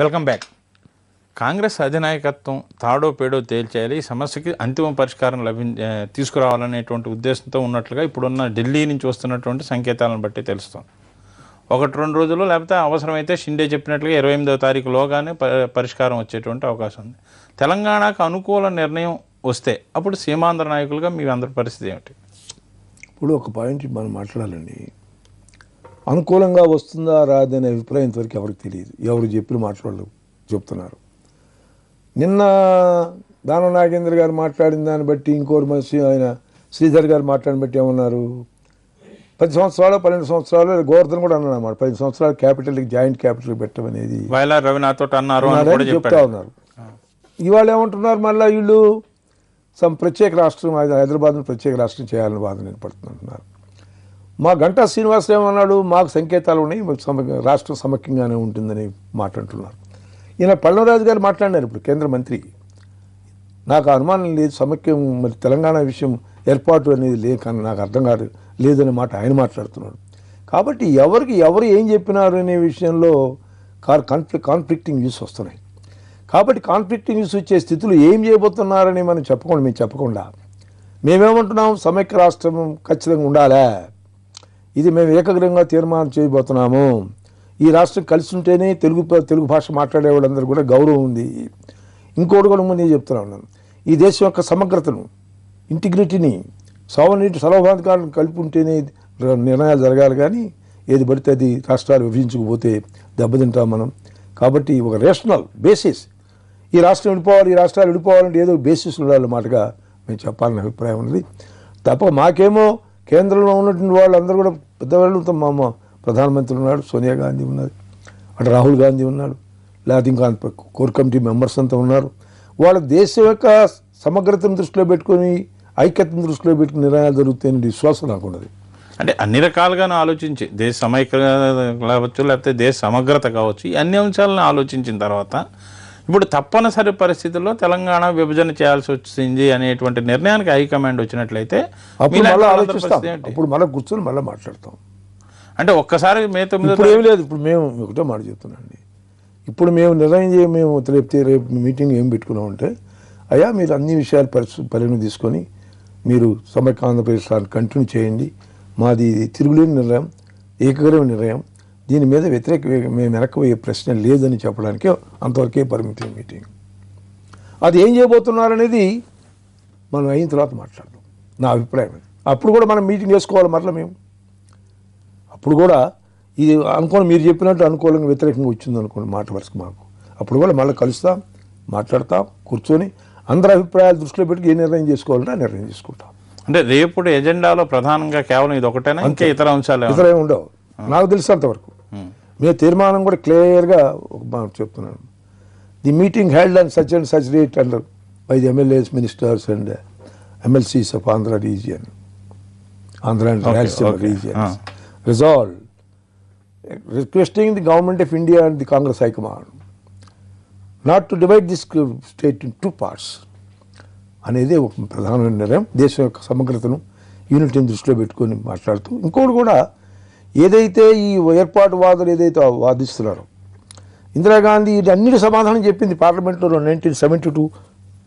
welcome back Congress అధినాయకత్వం తాడో పేడో తేల్చేయాలి ఈ సమస్యకి అంతిమ పరిష్కారం లభి తీసుకురావాలనేటువంటి ఉద్దేశంతో ఉన్నట్లుగా ఇప్పుడున్న ఢిల్లీ నుంచి వస్తున్నటువంటి సంకేతాలను బట్టి తెలుస్తుంది ఒకటి రెండు రోజులు లేకపోతే అవసరమైతే షిండే చెప్పినట్లుగా ఇరవై ఎనిమిదవ తారీఖులోగానే పరిష్కారం వచ్చేటువంటి అవకాశం ఉంది తెలంగాణకు అనుకూల నిర్ణయం వస్తే అప్పుడు సీమాంధ్ర నాయకులుగా మీ అందరి పరిస్థితి ఏమిటి ఇప్పుడు ఒక పాయింట్ మనం మాట్లాడాలండి అనుకూలంగా వస్తుందా రాదనే అభిప్రాయం ఇంతవరకు ఎవరికి తెలియదు ఎవరు చెప్పిన మాట్లాడలు చెప్తున్నారు నిన్న దాన నాగేంద్ర గారు మాట్లాడిన దాన్ని బట్టి ఇంకోరు మనిషి ఆయన శ్రీధర్ గారు మాట్లాడిన బట్టి ఏమన్నారు పది సంవత్సరాలు పన్నెండు సంవత్సరాలు గోవర్ధన్ కూడా అన్నాడు అన్నమాట పది సంవత్సరాలు క్యాపిటల్కి జాయింట్ క్యాపిటల్ పెట్టడం అనేది చెప్తా ఉన్నారు ఇవాళ ఏమంటున్నారు మళ్ళీ వీళ్ళు సమ్ ప్రత్యేక రాష్ట్రం హైదరాబాద్ను ప్రత్యేక రాష్ట్రం చేయాలని బాధ నేను పడుతున్నారు మా గంటా శ్రీనివాస్ ఏమన్నాడు మాకు సంకేతాలు ఉన్నాయి సమ రాష్ట్రం సమక్యంగానే ఉంటుందని మాట్లాడుతున్నారు ఈయన పళ్ళరాజు గారు మాట్లాడినారు ఇప్పుడు కేంద్ర మంత్రి నాకు అనుమానం లేదు సమక్యం మరి తెలంగాణ విషయం ఏర్పాటు అనేది లేదు కానీ నాకు అర్థం కాదు లేదనే మాట ఆయన మాట్లాడుతున్నాడు కాబట్టి ఎవరికి ఎవరు ఏం చెప్పినారు అనే విషయంలో కార్ కాన్ఫ్లిక్ కాన్ఫ్లిక్టింగ్ న్యూస్ వస్తున్నాయి కాబట్టి కాన్ఫ్లిక్టింగ్ న్యూస్ వచ్చే స్థితులు ఏం చేయబోతున్నారని మనం చెప్పకుండా మేము చెప్పకుండా మేమేమంటున్నాం సమైక్య రాష్ట్రం ఖచ్చితంగా ఉండాలా ఇది మేము ఏకగ్రంగా తీర్మానం చేయబోతున్నాము ఈ రాష్ట్రం కలిసి ఉంటేనే తెలుగు తెలుగు భాష మాట్లాడే వాళ్ళందరూ కూడా గౌరవం ఉంది ఇంకోటి కూడా నేను చెప్తున్నా ఉన్నాను ఈ దేశం యొక్క సమగ్రతను ఇంటిగ్రిటీని సౌనీటి సర్వభాంతకాలను కలిపి ఉంటేనే నిర్ణయాలు జరగాలి కానీ ఏది పడితే అది రాష్ట్రాలు విభజించకపోతే దెబ్బతింటాం మనం కాబట్టి ఒక రేషనల్ బేసిస్ ఈ రాష్ట్రం విడిపోవాలి ఈ రాష్ట్రాలు విడిపోవాలంటే ఏదో బేసిస్ ఉండాలన్నమాటగా మేము చెప్పాలనే అభిప్రాయం ఉన్నది తప్ప మాకేమో కేంద్రంలో ఉన్నటువంటి వాళ్ళు అందరూ కూడా పెద్దవాళ్ళు మా ప్రధానమంత్రి ఉన్నాడు సోనియా గాంధీ ఉన్నది అటు రాహుల్ గాంధీ ఉన్నాడు లేకపోతే ఇంకా కోర్ కమిటీ మెంబర్స్ అంతా ఉన్నారు వాళ్ళ దేశం యొక్క సమగ్రతను దృష్టిలో పెట్టుకొని ఐక్యతను దృష్టిలో పెట్టుకుని నిర్ణయాలు జరుగుతాయని విశ్వాసం నాకు ఉన్నది అంటే అన్ని రకాలుగాను ఆలోచించి దేశ సమైక్య కావచ్చు లేకపోతే దేశ సమగ్రత కావచ్చు ఈ అన్ని అంశాలను ఆలోచించిన తర్వాత ఇప్పుడు తప్పనిసరి పరిస్థితుల్లో తెలంగాణ విభజన చేయాల్సి వచ్చింది అనేటువంటి నిర్ణయానికి హైకమాండ్ వచ్చినట్లయితే ఇప్పుడు మళ్ళీ కూర్చొని మళ్ళీ మాట్లాడతాం అంటే ఒక్కసారి మే తొమ్మిది ఇప్పుడు ఏం లేదు ఇప్పుడు మేము ఒకటే మాట చెప్తున్నాండి ఇప్పుడు మేము నిర్ణయం చేయ మేము రేపు రేపు మీటింగ్ ఏం పెట్టుకున్నామంటే అయ్యా మీరు అన్ని విషయాలు పరిస్థితి పరిగణన తీసుకొని మీరు సమగ్ర ఆంధ్రప్రదేశ్ కంటిన్యూ చేయండి మాది తిరుగులేని నిర్ణయం ఏకగ్రవ నిర్ణయం దీని మీద వ్యతిరేక మేము వెనక్కిపోయే ప్రశ్న లేదని చెప్పడానికే అంతవరకే పరిమితి మీటింగ్ అది ఏం చేయబోతున్నారనేది మనం అయిన తర్వాత మాట్లాడదాం నా అభిప్రాయం అప్పుడు కూడా మనం మీటింగ్ చేసుకోవాలి మరలా మేము అప్పుడు కూడా ఇది అనుకోని మీరు చెప్పినట్టు అనుకూలంగా వ్యతిరేకంగా వచ్చింది అనుకోండి మాట వరుసకు మాకు అప్పుడు కూడా మళ్ళీ కలుస్తాం మాట్లాడతాం కూర్చొని అందరి అభిప్రాయాలు దృష్టిలో పెట్టి ఏ నిర్ణయం చేసుకోవాలంటే ఆ నిర్ణయం చేసుకుంటాం అంటే రేపు ఎజెండాలో ప్రధానంగా కేవలం ఇది ఒకటేనా ఇంకా ఇతర అంశాలు ఇతర ఉండవు నాకు తెలిసినంతవరకు మీ తీర్మానం కూడా క్లియర్గా ఒక మాట చెప్తున్నాను the meeting held and such and such rate under by the MLAs ministers and MLCs of Andhra region Andhra and Rayalaseema resolve requesting the government of India and the Congress high command not to divide this state in two parts అనేది ఒక ప్రధానమైన నిర్ణయం దేశం యొక్క సమగ్రతను యూనిట్ని దృష్టిలో పెట్టుకొని మాట్లాడుతూ ఇంకోటి కూడా ఏదైతే ఈ ఏర్పాటువాదులు ఏదైతే వాదిస్తున్నారో ఇందిరాగాంధీ ఇది అన్నిటి సమాధానం చెప్పింది పార్లమెంట్లో నైన్టీన్ సెవెంటీ టూ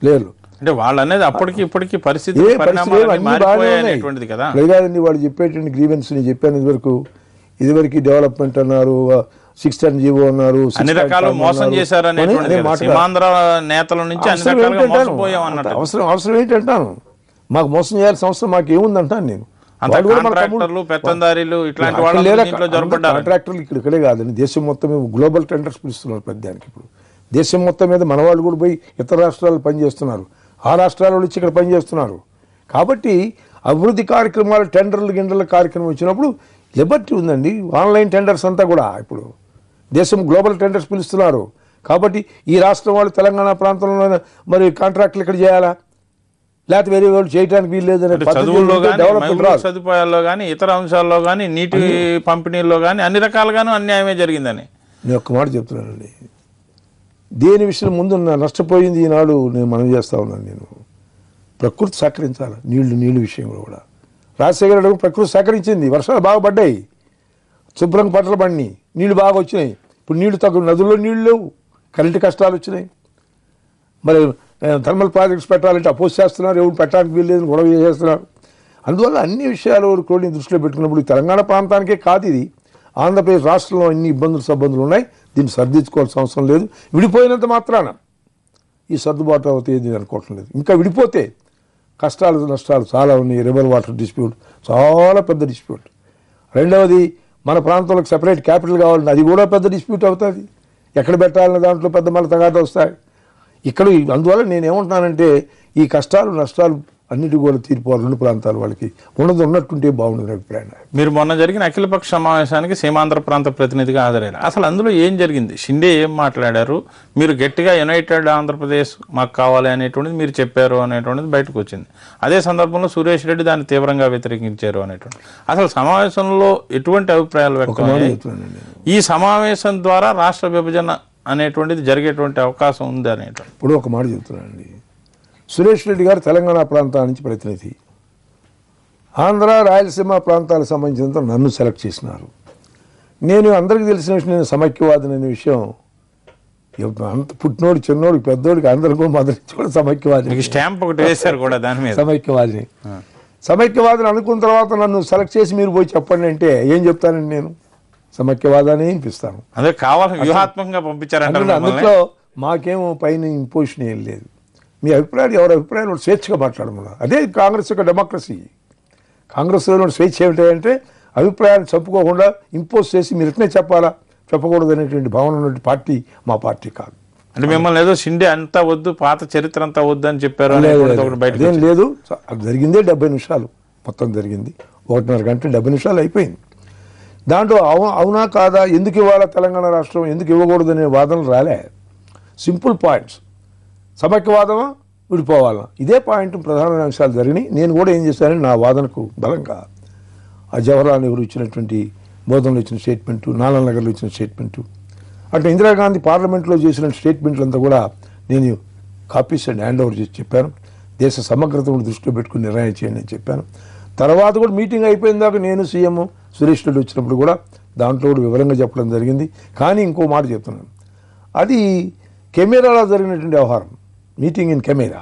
లేరు అంటే వాళ్ళు అనేది అప్పటికి ఇప్పటికి పరిస్థితి లేదండి వాళ్ళు చెప్పేటువంటి గ్రీవెన్స్ నేను చెప్పాను ఇదివరకు ఇదివరకు డెవలప్మెంట్ అన్నారు సిక్స్ టెన్ జీవో అన్నారు అన్ని రకాల మోసం చేశారు నేతల నుంచి అవసరం అవసరం ఏంటంటాను మాకు మోసం చేయాల్సిన అవసరం మాకు ఏముందంటాను నేను కాంట్రాక్టర్లు ఇక్కడ ఇక్కడే కాదండి దేశం మొత్తం గ్లోబల్ టెండర్స్ పిలుస్తున్నారు పెద్దానికి ఇప్పుడు దేశం మొత్తం మీద మన వాళ్ళు కూడా పోయి ఇతర రాష్ట్రాలు పనిచేస్తున్నారు ఆ రాష్ట్రాల వాళ్ళు ఇక్కడ పనిచేస్తున్నారు కాబట్టి అభివృద్ధి కార్యక్రమాలు టెండర్లు గిండర్ల కార్యక్రమం వచ్చినప్పుడు లిబర్టీ ఉందండి ఆన్లైన్ టెండర్స్ అంతా కూడా ఇప్పుడు దేశం గ్లోబల్ టెండర్స్ పిలుస్తున్నారు కాబట్టి ఈ రాష్ట్రం వాళ్ళు తెలంగాణ ప్రాంతంలో మరి కాంట్రాక్టులు ఇక్కడ చేయాలా లేకపోతే వేరే వాళ్ళు చేయడానికి వీలు సదుపాయాల్లో కానీ ఇతర అంశాల్లో కానీ నీటి పంపిణీలో కానీ అన్ని రకాలుగాను అన్యాయమే జరిగిందని నేను ఒక్క మాట చెప్తున్నానండి దేని విషయం ముందు నష్టపోయింది ఈనాడు నేను మనం చేస్తా ఉన్నాను నేను ప్రకృతి సహకరించాలి నీళ్లు నీళ్లు విషయంలో కూడా రాజశేఖర రెడ్డి ప్రకృతి సహకరించింది వర్షాలు బాగా పడ్డాయి శుభ్రంగా పట్టలు పడినాయి నీళ్లు బాగా వచ్చినాయి ఇప్పుడు నీళ్లు తగ్గు నదుల్లో నీళ్లు లేవు కరెంటు కష్టాలు వచ్చినాయి మరి థర్మల్ ప్రాజెక్ట్స్ పెట్టాలంటే అపోజ్ చేస్తున్నారు ఎవరు పెట్టడానికి వీల్లేదని గొడవ చేస్తున్నారు అందువల్ల అన్ని విషయాలు కూడా దృష్టిలో పెట్టుకున్నప్పుడు తెలంగాణ ప్రాంతానికే కాదు ఇది ఆంధ్రప్రదేశ్ రాష్ట్రంలో అన్ని ఇబ్బందులు సబ్బందులు ఉన్నాయి దీన్ని సర్దించుకోవాల్సిన అవసరం లేదు విడిపోయినంత మాత్రాన ఈ సర్దుబాటు అవుతాయి అనుకోవటం లేదు ఇంకా విడిపోతే కష్టాలు నష్టాలు చాలా ఉన్నాయి రివర్ వాటర్ డిస్ప్యూట్ చాలా పెద్ద డిస్ప్యూట్ రెండవది మన ప్రాంతంలో సపరేట్ క్యాపిటల్ కావాలంటే అది కూడా పెద్ద డిస్ప్యూట్ అవుతుంది ఎక్కడ పెట్టాలన్న దాంట్లో పెద్ద మళ్ళీ తగాట వస్తాయి ఇక్కడ అందువల్ల నేనేమంటున్నానంటే ఈ కష్టాలు నష్టాలు అన్నిటి కూడా తీరిపోవాలి రెండు ప్రాంతాలు వాళ్ళకి ఉన్నది ఉన్నట్టుంటే బాగుండదు అభిప్రాయం మీరు మొన్న జరిగిన అఖిలపక్ష సమావేశానికి సీమాంధ్ర ప్రాంత ప్రతినిధిగా హాజరయ్యారు అసలు అందులో ఏం జరిగింది షిండే ఏం మాట్లాడారు మీరు గట్టిగా యునైటెడ్ ఆంధ్రప్రదేశ్ మాకు కావాలి అనేటువంటిది మీరు చెప్పారు అనేటువంటిది బయటకు వచ్చింది అదే సందర్భంలో సురేష్ రెడ్డి దాన్ని తీవ్రంగా వ్యతిరేకించారు అనేటువంటి అసలు సమావేశంలో ఎటువంటి అభిప్రాయాలు వ్యక్తం ఈ సమావేశం ద్వారా రాష్ట్ర విభజన అనేటువంటిది జరిగేటువంటి అవకాశం ఉంది అనేటువంటి ఇప్పుడు ఒక మాట అండి సురేష్ రెడ్డి గారు తెలంగాణ ప్రాంతాల నుంచి ప్రతినిధి ఆంధ్ర రాయలసీమ ప్రాంతాలకు సంబంధించినంత నన్ను సెలెక్ట్ చేసినారు నేను అందరికీ తెలిసిన విషయం నేను సమైక్యవాదిని అనే విషయం అంత పుట్టినోడు చిన్నోడికి పెద్దోడికి అందరికీ మొదటి కూడా సమైక్యవాది స్టాంప్ ఒకటి వేశారు కూడా దాని మీద సమైక్యవాదిని సమైక్యవాదిని అనుకున్న తర్వాత నన్ను సెలెక్ట్ చేసి మీరు పోయి చెప్పండి అంటే ఏం చెప్తానండి నేను సమైక్యవాదాన్ని వినిపిస్తాము అదే కావాల్సిన వ్యూహాత్మకంగా పంపించారంటే అందులో మాకేమో పైన ఇంపోజిషన్ ఏం లేదు మీ అభిప్రాయాలు ఎవరి అభిప్రాయాలు స్వేచ్ఛగా మాట్లాడమన్నారు అదే కాంగ్రెస్ యొక్క డెమోక్రసీ కాంగ్రెస్లో స్వేచ్ఛ ఏమిటంటే అభిప్రాయాలు చెప్పుకోకుండా ఇంపోజ్ చేసి మీరు ఇట్లనే చెప్పాలా చెప్పకూడదు అనేటువంటి భావన ఉన్నటువంటి పార్టీ మా పార్టీ కాదు అంటే మిమ్మల్ని ఏదో షిండే అంతా వద్దు పాత చరిత్ర అంతా వద్దు అని చెప్పారు లేదు జరిగిందే డెబ్బై నిమిషాలు మొత్తం జరిగింది ఒకటిన్నర గంట డెబ్బై నిమిషాలు అయిపోయింది దాంట్లో అవు అవునా కాదా ఎందుకు ఇవ్వాలా తెలంగాణ రాష్ట్రం ఎందుకు ఇవ్వకూడదనే వాదనలు రాలే సింపుల్ పాయింట్స్ సమైక్యవాదమా విడిపోవాలా ఇదే పాయింట్ ప్రధాన అంశాలు జరిగినాయి నేను కూడా ఏం చేశానని నా వాదనకు బలంగా ఆ జవహర్లాల్ నెహ్రూ ఇచ్చినటువంటి బోధనలు ఇచ్చిన స్టేట్మెంటు నాలాల్ నగర్లో ఇచ్చిన స్టేట్మెంటు అంటే ఇందిరాగాంధీ పార్లమెంట్లో చేసిన స్టేట్మెంట్లంతా కూడా నేను కాపీస్ అండ్ హ్యాండ్ ఓవర్ చేసి చెప్పాను దేశ సమగ్రతను దృష్టిలో పెట్టుకుని నిర్ణయం చేయండి అని చెప్పాను తర్వాత కూడా మీటింగ్ అయిపోయిన దాకా నేను సీఎం సురేష్ రెడ్డి వచ్చినప్పుడు కూడా దాంట్లో కూడా వివరంగా చెప్పడం జరిగింది కానీ ఇంకో మాట చెప్తున్నాను అది కెమెరాలో జరిగినటువంటి వ్యవహారం మీటింగ్ ఇన్ కెమెరా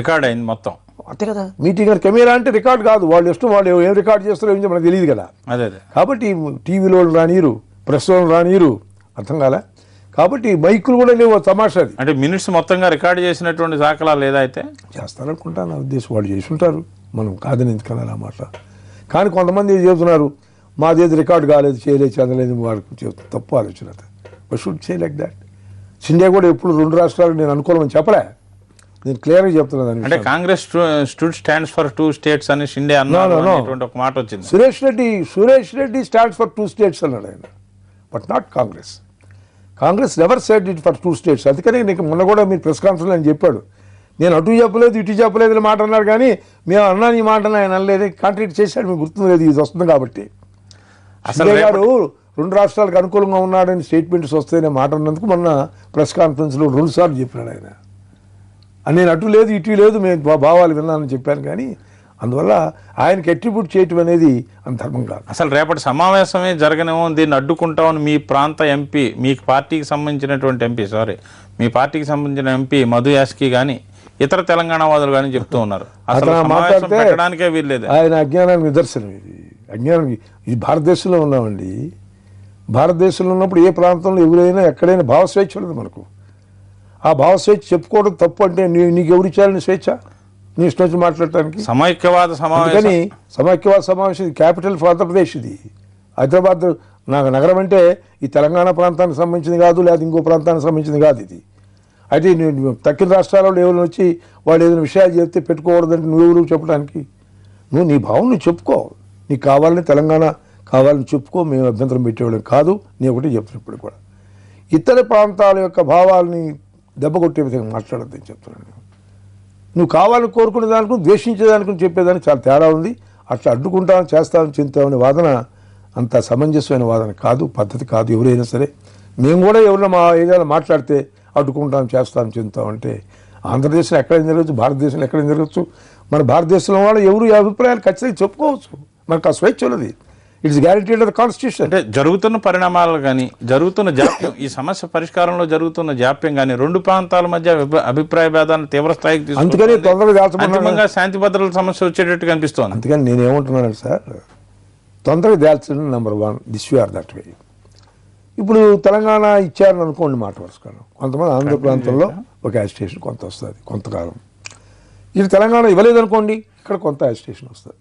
రికార్డ్ అయింది మొత్తం అంతే కదా మీటింగ్ కెమెరా అంటే రికార్డ్ కాదు వాళ్ళు ఇష్టం వాళ్ళు ఏం రికార్డ్ చేస్తారో ఏం మనకు తెలియదు కదా అదే కాబట్టి టీవీలో ప్రెస్ ప్రెస్లో రానియరు అర్థం కాలే కాబట్టి బైకులు కూడా లేవు తమాషా అంటే మినిట్స్ మొత్తంగా రికార్డ్ చేసినటువంటి దాఖలా లేదా అయితే చేస్తారనుకుంటా నా ఉద్దేశం వాళ్ళు చేసి ఉంటారు మనం కాదని ఎందుకన్నా మాట కానీ కొంతమంది చెబుతున్నారు ఏది రికార్డు కాలేదు చేయలేదు చెందలేదు వాడికి తప్పు ఆలోచన but should say like that Scindia కూడా ఎప్పుడు రెండు రాష్ట్రాలు నేను అనుకూలమని చెప్పలే నేను క్లియర్గా చెప్తున్నాను అంటే Congress stood stands for two states అని షిండే అన్నాడు ఒక మాట వచ్చింది Suresh Reddy Suresh Reddy stands for two states అన్నాడు ఆయన but not Congress Congress never said it for two states అందుకని నీకు మొన్న కూడా మీరు ప్రెస్ కాన్ఫరెన్స్ అని చెప్పాడు నేను అటు చెప్పలేదు ఇటు చెప్పలేదు మాట అన్నారు కానీ మేము అన్నాను ఈ మాట ఆయన అనలేదు కాంట్రాక్ట్ చేశాడు మీకు గుర్తుంది లేదు ఇది వస్తుంది కాబట్టి అసలు గారు రెండు రాష్ట్రాలకు అనుకూలంగా ఉన్నాడని స్టేట్మెంట్స్ వస్తాయనే మాట అన్నందుకు మొన్న ప్రెస్ కాన్ఫరెన్స్లో రెండుసార్లు చెప్పినాడు ఆయన నేను అటు లేదు ఇటు లేదు మేము భావాలు విన్నానని చెప్పాను కానీ అందువల్ల ఆయనకి అట్రిబ్యూట్ చేయటం అనేది అంత ధర్మం కాదు అసలు రేపటి సమావేశమే జరగనేమో దీన్ని అడ్డుకుంటామని మీ ప్రాంత ఎంపీ మీ పార్టీకి సంబంధించినటువంటి ఎంపీ సారీ మీ పార్టీకి సంబంధించిన ఎంపీ మధు యాస్కి కానీ ఇతర తెలంగాణ వాదులు కానీ చెప్తూ ఉన్నారు అసలు మాట్లాడడానికే వీల్లేదు ఆయన అజ్ఞానానికి నిదర్శనం ఇది అజ్ఞానం ఇది భారతదేశంలో ఉన్నామండి భారతదేశంలో ఉన్నప్పుడు ఏ ప్రాంతంలో ఎవరైనా ఎక్కడైనా భావస్వేచ్ఛ లేదు మనకు ఆ భావస్వేచ్ఛ చెప్పుకోవడం తప్పు అంటే నీ నీకు ఎవరు ఇచ్చారని స్వేచ్ఛ నీ ఇష్టం వచ్చి మాట్లాడటానికి సమైక్యవాద సమావేశం కానీ సమైక్యవాద సమావేశం ఇది క్యాపిటల్ ఫర్ ఆంధ్రప్రదేశ్ ఇది హైదరాబాద్ నాకు నగరం అంటే ఈ తెలంగాణ ప్రాంతానికి సంబంధించింది కాదు లేదా ఇంకో ప్రాంతానికి సంబంధించింది కాదు ఇది అయితే తక్కిన రాష్ట్రాలలో ఎవరిని వచ్చి వాళ్ళు ఏదైనా విషయాలు చెప్తే పెట్టుకోకూడదంటే ఎవరు చెప్పడానికి నువ్వు నీ భావం నువ్వు చెప్పుకోవాలి నీకు కావాలని తెలంగాణ కావాలని చెప్పుకో మేము అభ్యంతరం పెట్టేవాళ్ళం కాదు నేను ఒకటి చెప్తున్నా ఇప్పుడు కూడా ఇతర ప్రాంతాల యొక్క భావాల్ని దెబ్బ కొట్టే విధంగా మాట్లాడద్దని చెప్తున్నాను నువ్వు కావాలని కోరుకునే దానికి ద్వేషించేదానికి చెప్పేదానికి చాలా తేడా ఉంది అట్లా అడ్డుకుంటాను చేస్తామని చెందుతామని వాదన అంత సమంజసమైన వాదన కాదు పద్ధతి కాదు ఎవరైనా సరే మేము కూడా ఎవరైనా మా ఏదైనా మాట్లాడితే అడ్డుకుంటాం చేస్తాం చెందుతాం అంటే ఆంధ్రప్రదేశ్లో ఎక్కడైనా జరగచ్చు భారతదేశంలో ఎక్కడైనా జరగచ్చు మన భారతదేశంలో వాళ్ళు ఎవరు అభిప్రాయాలు ఖచ్చితంగా చెప్పుకోవచ్చు మనకు ఆ స్వేచ్ఛ ఉన్నది ఇట్స్ గ్యారంటీ అండర్ కాన్స్టిట్యూషన్ అంటే జరుగుతున్న పరిణామాలు కానీ జరుగుతున్న జాప్యం ఈ సమస్య పరిష్కారంలో జరుగుతున్న జాప్యం కానీ రెండు ప్రాంతాల మధ్య అభిప్రాయ భేదాన్ని తీవ్ర స్థాయికి అందుకని తొందరగా శాంతి భద్రతల సమస్య వచ్చేటట్టు కనిపిస్తోంది అందుకని నేను ఏమంటున్నాను సార్ తొందరగా దాల్చడం number one this you are that way ఇప్పుడు తెలంగాణ ఇచ్చారని అనుకోండి మాట వరుసకాలం కొంతమంది ఆంధ్ర ప్రాంతంలో ఒక యాజిటేషన్ కొంత వస్తుంది కొంతకాలం ఇది తెలంగాణ ఇవ్వలేదనుకోండి ఇక్కడ కొంత యాజిటేషన్ వస్తుంది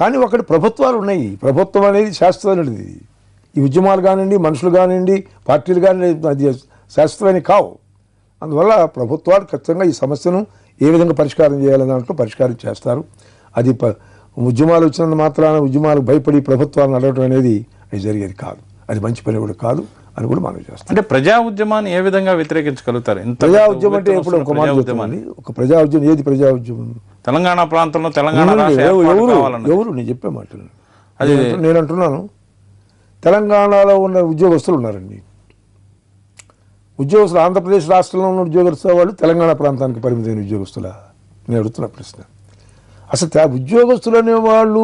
కానీ ఒకటి ప్రభుత్వాలు ఉన్నాయి ప్రభుత్వం అనేది శాశ్వతమైనది ఈ ఉద్యమాలు కానివ్వండి మనుషులు కానివ్వండి పార్టీలు కానివ్వండి అది శాశ్వతమైనవి కావు అందువల్ల ప్రభుత్వాలు ఖచ్చితంగా ఈ సమస్యను ఏ విధంగా పరిష్కారం చేయాలని దాంట్లో పరిష్కారం చేస్తారు అది ఉద్యమాలు వచ్చినంత మాత్రాన ఉద్యమాలు భయపడి ప్రభుత్వాలను నడవడం అనేది అది జరిగేది కాదు అది మంచి పని కూడా కాదు అని కూడా మనం చేస్తాం అంటే ప్రజా ఉద్యమాన్ని ఏ విధంగా వ్యతిరేకించగలుగుతారు ప్రజా ఉద్యమం అంటే ఎప్పుడు ఒక మాట ఉద్యమాన్ని ఒక ప్రజా ఉద్యమం ఏది ప్రజా ఉద్యమం తెలంగాణ ప్రాంతంలో తెలంగాణ ఎవరు ఎవరు నేను చెప్పే మాటలు అది నేను అంటున్నాను తెలంగాణలో ఉన్న ఉద్యోగస్తులు ఉన్నారండి ఉద్యోగస్తులు ఆంధ్రప్రదేశ్ రాష్ట్రంలో ఉన్న ఉద్యోగస్తు వాళ్ళు తెలంగాణ ప్రాంతానికి పరిమితమైన ఉద్యోగస్తుల నేను అడుగుతున్న ప్రశ్న అసలు ఉద్యోగస్తులు అనేవాళ్ళు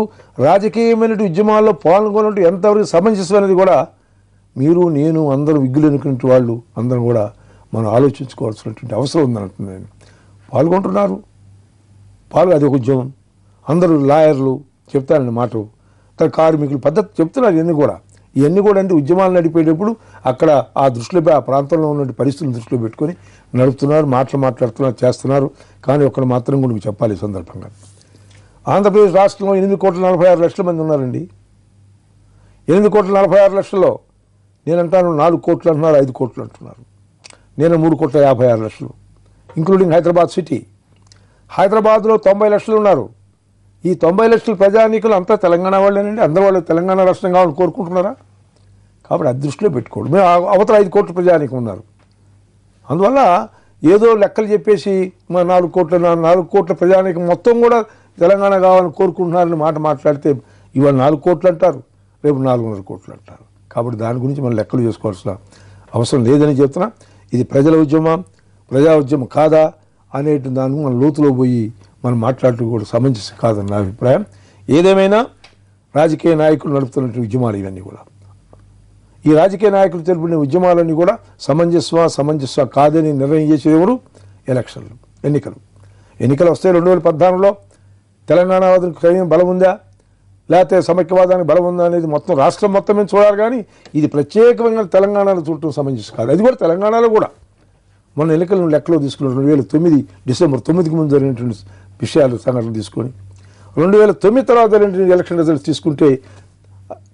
రాజకీయమైన ఉద్యమాల్లో పాల్గొనట్టు ఎంతవరకు సమంజసం అనేది కూడా మీరు నేను అందరూ విగ్గులు ఎన్నుకునే వాళ్ళు అందరం కూడా మనం ఆలోచించుకోవాల్సినటువంటి అవసరం ఉందని అంటున్నాను పాల్గొంటున్నారు పాలు అది ఒక ఉద్యమం అందరూ లాయర్లు చెప్తారని మాట కార్మికులు పద్ధతి చెప్తున్నారు ఇవన్నీ కూడా ఇవన్నీ కూడా అంటే ఉద్యమాలు నడిపేటప్పుడు అక్కడ ఆ దృష్టిలో ఆ ప్రాంతంలో ఉన్న పరిస్థితులను దృష్టిలో పెట్టుకొని నడుపుతున్నారు మాటలు మాట్లాడుతున్నారు చేస్తున్నారు కానీ ఒక్కడ మాత్రం కూడా చెప్పాలి ఈ సందర్భంగా ఆంధ్రప్రదేశ్ రాష్ట్రంలో ఎనిమిది కోట్ల నలభై ఆరు లక్షల మంది ఉన్నారండి ఎనిమిది కోట్ల నలభై ఆరు లక్షల్లో నేను అంటాను నాలుగు కోట్లు అంటున్నారు ఐదు కోట్లు అంటున్నారు నేను మూడు కోట్ల యాభై ఆరు లక్షలు ఇంక్లూడింగ్ హైదరాబాద్ సిటీ హైదరాబాద్లో తొంభై లక్షలు ఉన్నారు ఈ తొంభై లక్షల ప్రజానీకులు అంతా తెలంగాణ వాళ్ళేనండి అందరూ వాళ్ళు తెలంగాణ రాష్ట్రం కావాలని కోరుకుంటున్నారా కాబట్టి అది దృష్టిలో పెట్టుకోడు మేము అవతల ఐదు కోట్ల ప్రజానీకం ఉన్నారు అందువల్ల ఏదో లెక్కలు చెప్పేసి మా నాలుగు కోట్ల నాలుగు కోట్ల ప్రజానీకం మొత్తం కూడా తెలంగాణ కావాలని కోరుకుంటున్నారని మాట మాట్లాడితే ఇవాళ నాలుగు కోట్లు అంటారు రేపు నాలుగున్నర కోట్లు అంటారు కాబట్టి దాని గురించి మనం లెక్కలు చేసుకోవాల్సిన అవసరం లేదని చెప్తున్నా ఇది ప్రజల ఉద్యమం ప్రజా ఉద్యమం కాదా అనేటి దానికి మనం లోతులో పోయి మనం మాట్లాడటం కూడా సమంజసం కాదని నా అభిప్రాయం ఏదేమైనా రాజకీయ నాయకులు నడుపుతున్నటువంటి ఉద్యమాలు ఇవన్నీ కూడా ఈ రాజకీయ నాయకులు తెలుపుడిన ఉద్యమాలన్నీ కూడా సమంజస్వ సమంజస్వ కాదని నిర్ణయం చేసేది ఎవరు ఎలక్షన్లు ఎన్నికలు ఎన్నికలు వస్తే రెండు వేల పద్నాలుగులో తెలంగాణ వదిలి బలం ఉందా లేకపోతే సమైక్యవాదానికి బలం ఉందా అనేది మొత్తం రాష్ట్రం మొత్తం మేము చూడాలి కానీ ఇది ప్రత్యేకంగా తెలంగాణలో చూడటం సంబంధించి కాదు అది కూడా తెలంగాణలో కూడా మన ఎన్నికలను లెక్కలో తీసుకుని రెండు వేల తొమ్మిది డిసెంబర్ తొమ్మిదికి ముందు జరిగినటువంటి విషయాలు సంఘటనలు తీసుకొని రెండు వేల తొమ్మిది తర్వాత జరిగినటువంటి ఎలక్షన్ రిజల్ట్స్ తీసుకుంటే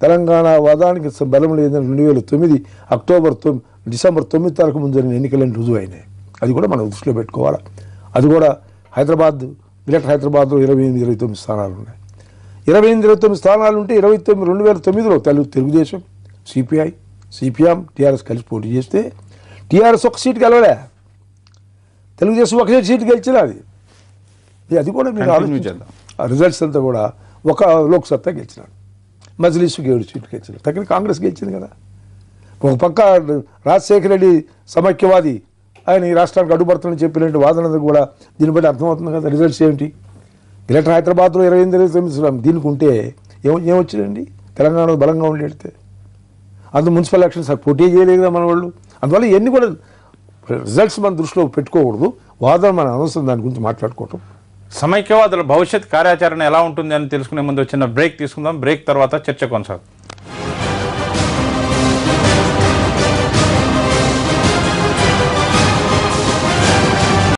తెలంగాణ వాదానికి బలం లేదని రెండు వేల తొమ్మిది అక్టోబర్ తొమ్మిది డిసెంబర్ తొమ్మిది తారీఖు ముందు జరిగిన ఎన్నికలను రుజువు అయినాయి అది కూడా మనం దృష్టిలో పెట్టుకోవాలి అది కూడా హైదరాబాద్ గ్రేటర్ హైదరాబాద్లో ఇరవై ఎనిమిది ఇరవై తొమ్మిది స్థానాలు ఉన్నాయి ఇరవై ఎనిమిది ఇరవై తొమ్మిది స్థానాలు ఉంటే ఇరవై తొమ్మిది రెండు వేల తొమ్మిదిలో Telugu Telugu Desam CPI CPM TRS కలిసి పోటీ చేస్తే టీఆర్ఎస్ ఒక సీట్ గెలవలే తెలుగుదేశం ఒక సీట్ గెలిచిన అది అది కూడా మీరు ఆ రిజల్ట్స్ అంతా కూడా ఒక లోక్సత్తా గెలిచినాడు మజ్లీస్ ఏడు సీట్లు గెలిచినాడు తగ్గిన కాంగ్రెస్ గెలిచింది కదా ఒక పక్క రాజశేఖర రెడ్డి సమైక్యవాది ఆయన ఈ రాష్ట్రానికి అడ్డుపడుతుందని చెప్పినట్టు వాదన కూడా దీన్ని బట్టి అర్థమవుతుంది కదా రిజల్ట్స్ ఏమిటి ఇలాంటి హైదరాబాద్లో ఇరవై ఎనిమిది శ్రమిస్తున్నాం దీనికి ఉంటే ఏం ఏమొచ్చిందండి తెలంగాణలో బలంగా ఉండేడితే అందు మున్సిపల్ ఎలక్షన్స్ పోటీ చేయలేదు కదా మన వాళ్ళు అందువల్ల ఇవన్నీ కూడా రిజల్ట్స్ మన దృష్టిలో పెట్టుకోకూడదు వాదన మన అనవసరం దాని గురించి మాట్లాడుకోవటం సమైక్యవాదుల భవిష్యత్ కార్యాచరణ ఎలా ఉంటుంది అని తెలుసుకునే ముందు చిన్న బ్రేక్ తీసుకుందాం బ్రేక్ తర్వాత చర్చ కొనసాగుతుంది